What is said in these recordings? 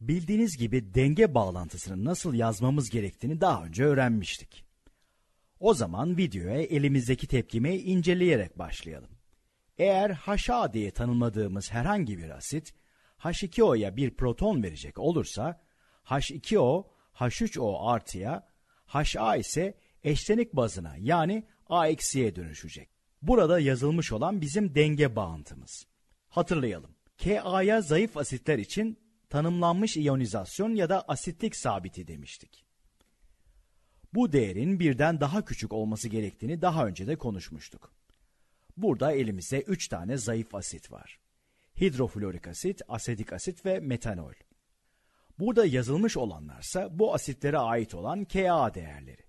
Bildiğiniz gibi denge bağlantısını nasıl yazmamız gerektiğini daha önce öğrenmiştik. O zaman videoya elimizdeki tepkimi inceleyerek başlayalım. Eğer HA diye tanımladığımız herhangi bir asit H2O'ya bir proton verecek olursa H2O H3O artıya HA ise eşlenik bazına yani A eksiye dönüşecek. Burada yazılmış olan bizim denge bağıntımız. Hatırlayalım. KA'ya zayıf asitler için tanımlanmış iyonizasyon ya da asitlik sabiti demiştik. Bu değerin birden daha küçük olması gerektiğini daha önce de konuşmuştuk. Burada elimize 3 tane zayıf asit var. Hidroflorik asit, asetik asit ve metanol. Burada yazılmış olanlarsa bu asitlere ait olan Ka değerleri.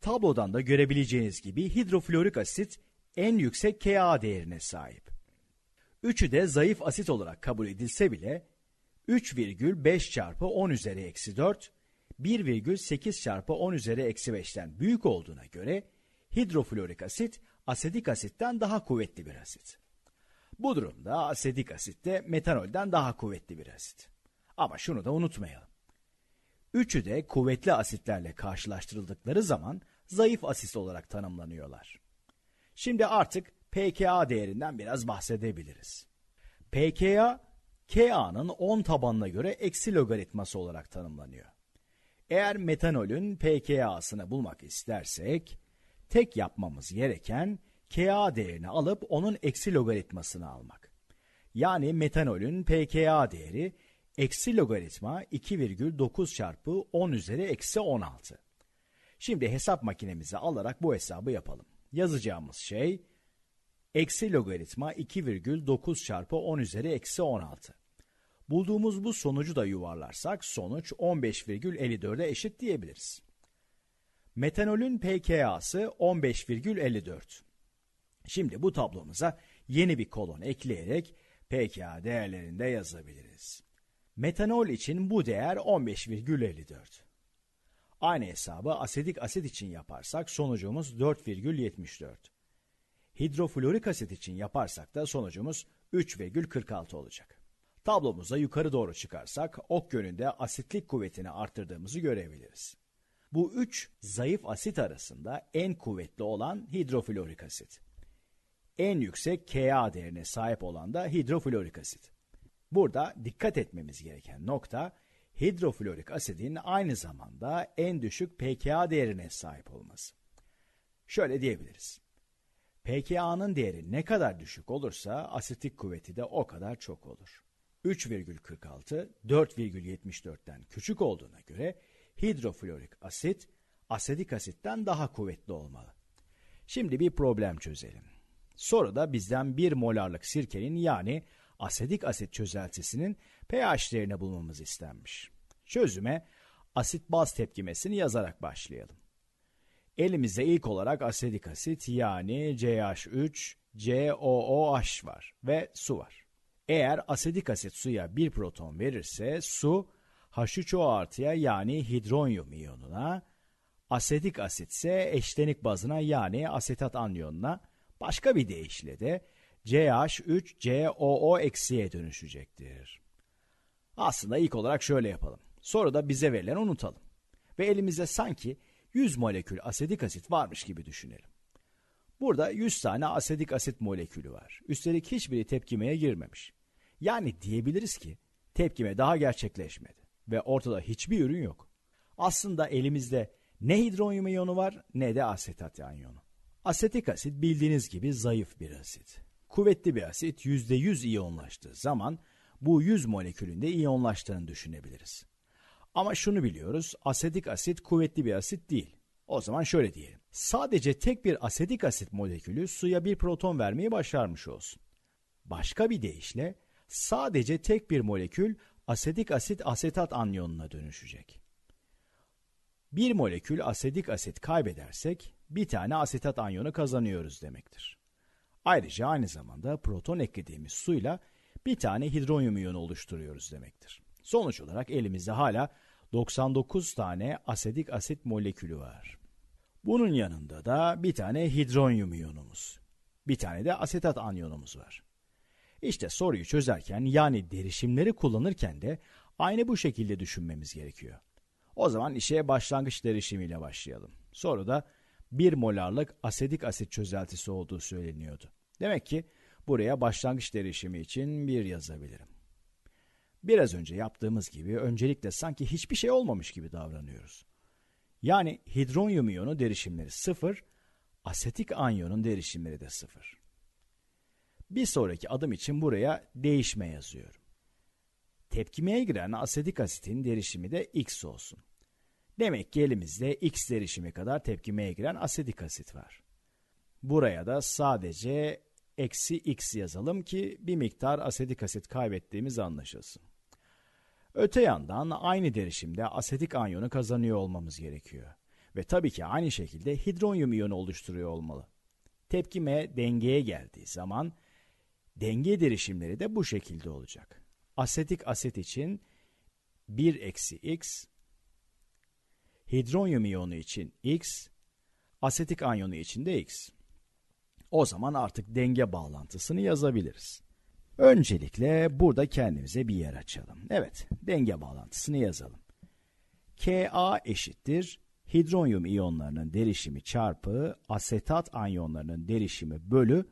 Tablodan da görebileceğiniz gibi hidroflorik asit en yüksek Ka değerine sahip. Üçü de zayıf asit olarak kabul edilse bile 3,5 çarpı 10 üzeri eksi 4, 1,8 çarpı 10 üzeri eksi 5'ten büyük olduğuna göre hidroflorik asit asetik asitten daha kuvvetli bir asit. Bu durumda asetik asit de metanolden daha kuvvetli bir asit. Ama şunu da unutmayalım. Üçü de kuvvetli asitlerle karşılaştırıldıkları zaman zayıf asit olarak tanımlanıyorlar. Şimdi artık pKa değerinden biraz bahsedebiliriz. pKa KA'nın 10 tabanına göre eksi logaritması olarak tanımlanıyor. Eğer metanolün pKa'sını bulmak istersek, tek yapmamız gereken KA değerini alıp onun eksi logaritmasını almak. Yani metanolün pKa değeri eksi logaritma 2,9 çarpı 10 üzeri eksi 16. Şimdi hesap makinemizi alarak bu hesabı yapalım. Yazacağımız şey eksi logaritma 2,9 çarpı 10 üzeri eksi 16. Bulduğumuz bu sonucu da yuvarlarsak sonuç 15,54'e eşit diyebiliriz. Metanolün pKa'sı 15,54. Şimdi bu tablomuza yeni bir kolon ekleyerek pKa değerlerini de yazabiliriz. Metanol için bu değer 15,54. Aynı hesabı asetik asit için yaparsak sonucumuz 4,74. Hidrofluorik asit için yaparsak da sonucumuz 3,46 olacak. Tablomuza yukarı doğru çıkarsak ok yönünde asitlik kuvvetini arttırdığımızı görebiliriz. Bu üç zayıf asit arasında en kuvvetli olan hidroflorik asit. En yüksek Ka değerine sahip olan da hidroflorik asit. Burada dikkat etmemiz gereken nokta hidroflorik asidin aynı zamanda en düşük pKa değerine sahip olması. Şöyle diyebiliriz. pKa'nın değeri ne kadar düşük olursa asitik kuvveti de o kadar çok olur. 3,46, 4,74'ten küçük olduğuna göre hidroflorik asit asetik asitten daha kuvvetli olmalı. Şimdi bir problem çözelim. Soruda bizden 1 molarlık sirkenin yani asetik asit çözeltisinin pH değerini bulmamız istenmiş. Çözüme asit baz tepkimesini yazarak başlayalım. Elimizde ilk olarak asetik asit yani CH3, COOH var ve su var. Eğer asetik asit suya bir proton verirse su H3O artıya yani hidronyum iyonuna, asetik asit ise eşlenik bazına yani asetat anyonuna başka bir deyişle de CH3COO eksiye dönüşecektir. Aslında ilk olarak şöyle yapalım. Sonra da bize verilen unutalım. Ve elimizde sanki 100 molekül asetik asit varmış gibi düşünelim. Burada 100 tane asetik asit molekülü var. Üstelik hiçbiri tepkimeye girmemiş. Yani diyebiliriz ki tepkime daha gerçekleşmedi ve ortada hiçbir ürün yok. Aslında elimizde ne hidronyum iyonu var ne de asetat iyonu. Asetik asit bildiğiniz gibi zayıf bir asit. Kuvvetli bir asit %100 iyonlaştığı zaman bu 100 molekülünde iyonlaştığını düşünebiliriz. Ama şunu biliyoruz, asetik asit kuvvetli bir asit değil. O zaman şöyle diyelim. Sadece tek bir asetik asit molekülü suya bir proton vermeyi başarmış olsun. Başka bir deyişle sadece tek bir molekül asetik asit asetat anyonuna dönüşecek. Bir molekül asetik asit kaybedersek bir tane asetat anyonu kazanıyoruz demektir. Ayrıca aynı zamanda proton eklediğimiz suyla bir tane hidronyum iyonu oluşturuyoruz demektir. Sonuç olarak elimizde hala 99 tane asetik asit molekülü var. Bunun yanında da bir tane hidronyum iyonumuz, bir tane de asetat anyonumuz var. İşte soruyu çözerken yani derişimleri kullanırken de aynı bu şekilde düşünmemiz gerekiyor. O zaman işe başlangıç derişimiyle başlayalım. Soruda 1 molarlık asetik asit çözeltisi olduğu söyleniyordu. Demek ki buraya başlangıç derişimi için 1 yazabilirim. Biraz önce yaptığımız gibi öncelikle sanki hiçbir şey olmamış gibi davranıyoruz. Yani hidronyum iyonu derişimleri 0, asetik anyonun derişimleri de 0. Bir sonraki adım için buraya değişme yazıyorum. Tepkimeye giren asetik asitin derişimi de X olsun. Demek ki elimizde X derişimi kadar tepkimeye giren asetik asit var. Buraya da sadece eksi X yazalım ki bir miktar asetik asit kaybettiğimiz anlaşılsın. Öte yandan aynı derişimde asetik anyonu kazanıyor olmamız gerekiyor. Ve tabii ki aynı şekilde hidronyum iyonu oluşturuyor olmalı. Tepkime dengeye geldiği zaman Denge derişimleri de bu şekilde olacak. Asetik aset için 1 eksi x, hidronyum iyonu için x, asetik anyonu için de x. O zaman artık denge bağlantısını yazabiliriz. Öncelikle burada kendimize bir yer açalım. Evet, denge bağlantısını yazalım. Ka eşittir hidronyum iyonlarının derişimi çarpı asetat anyonlarının derişimi bölü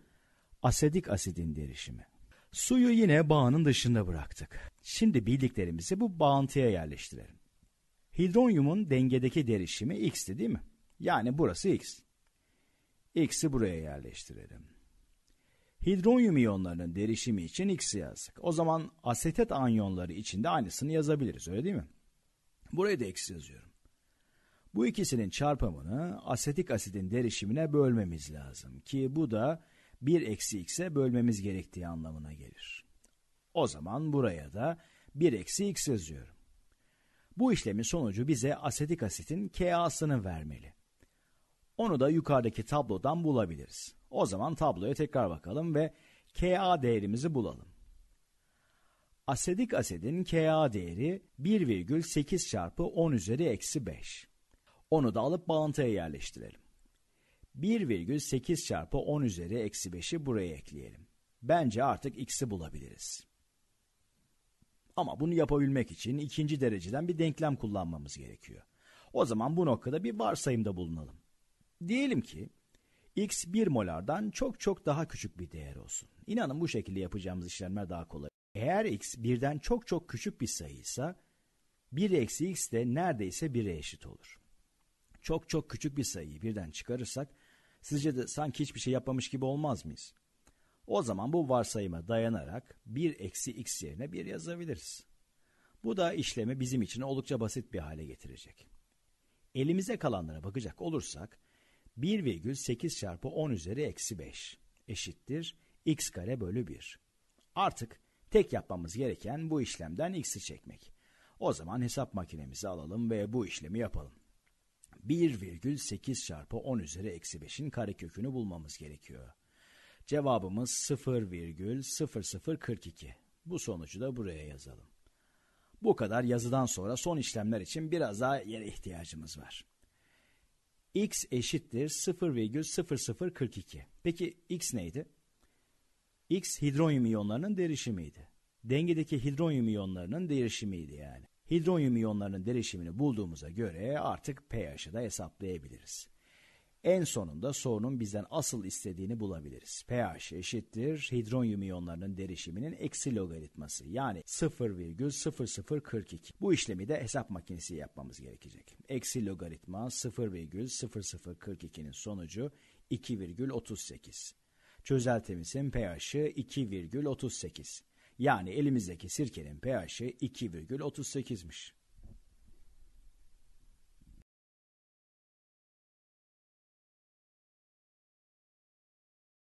asedik asidin derişimi. Suyu yine bağının dışında bıraktık. Şimdi bildiklerimizi bu bağıntıya yerleştirelim. Hidronyumun dengedeki derişimi x'ti değil mi? Yani burası x. X'i buraya yerleştirelim. Hidronyum iyonlarının derişimi için x'i yazdık. O zaman asetet anyonları için de aynısını yazabiliriz öyle değil mi? Buraya da x yazıyorum. Bu ikisinin çarpımını asetik asidin derişimine bölmemiz lazım ki bu da 1 eksi x'e bölmemiz gerektiği anlamına gelir. O zaman buraya da 1 eksi x yazıyorum. Bu işlemin sonucu bize asetik asitin Kasını vermeli. Onu da yukarıdaki tablodan bulabiliriz. O zaman tabloya tekrar bakalım ve Ka değerimizi bulalım. Asetik asidin Ka değeri 1,8 çarpı 10 üzeri eksi 5. Onu da alıp bağıntıya yerleştirelim. 1,8 çarpı 10 üzeri eksi 5'i buraya ekleyelim. Bence artık x'i bulabiliriz. Ama bunu yapabilmek için ikinci dereceden bir denklem kullanmamız gerekiyor. O zaman bu noktada bir varsayımda bulunalım. Diyelim ki x 1 molardan çok çok daha küçük bir değer olsun. İnanın bu şekilde yapacağımız işlemler daha kolay. Eğer x birden çok çok küçük bir sayıysa 1 eksi x de neredeyse 1'e eşit olur. Çok çok küçük bir sayıyı birden çıkarırsak sizce de sanki hiçbir şey yapmamış gibi olmaz mıyız? O zaman bu varsayıma dayanarak 1 eksi x yerine 1 yazabiliriz. Bu da işlemi bizim için oldukça basit bir hale getirecek. Elimize kalanlara bakacak olursak 1,8 çarpı 10 üzeri eksi 5 eşittir x kare bölü 1. Artık tek yapmamız gereken bu işlemden x'i çekmek. O zaman hesap makinemizi alalım ve bu işlemi yapalım. 1,8 çarpı 10 üzeri eksi 5'in karekökünü bulmamız gerekiyor. Cevabımız 0,0042. Bu sonucu da buraya yazalım. Bu kadar yazıdan sonra son işlemler için biraz daha yere ihtiyacımız var. x eşittir 0,0042. Peki x neydi? X hidronyum iyonlarının derişimiydi. Dengedeki hidronyum iyonlarının derişimiydi yani. Hidronyum iyonlarının derişimini bulduğumuza göre artık pH'i de hesaplayabiliriz. En sonunda sorunun bizden asıl istediğini bulabiliriz. pH eşittir hidronyum iyonlarının derişiminin eksi logaritması yani 0,0042. Bu işlemi de hesap makinesi yapmamız gerekecek. Eksi logaritma 0,0042'nin sonucu 2,38. Çözeltimizin pH'i 2,38. Yani elimizdeki sirkenin pH'i 2,38'miş.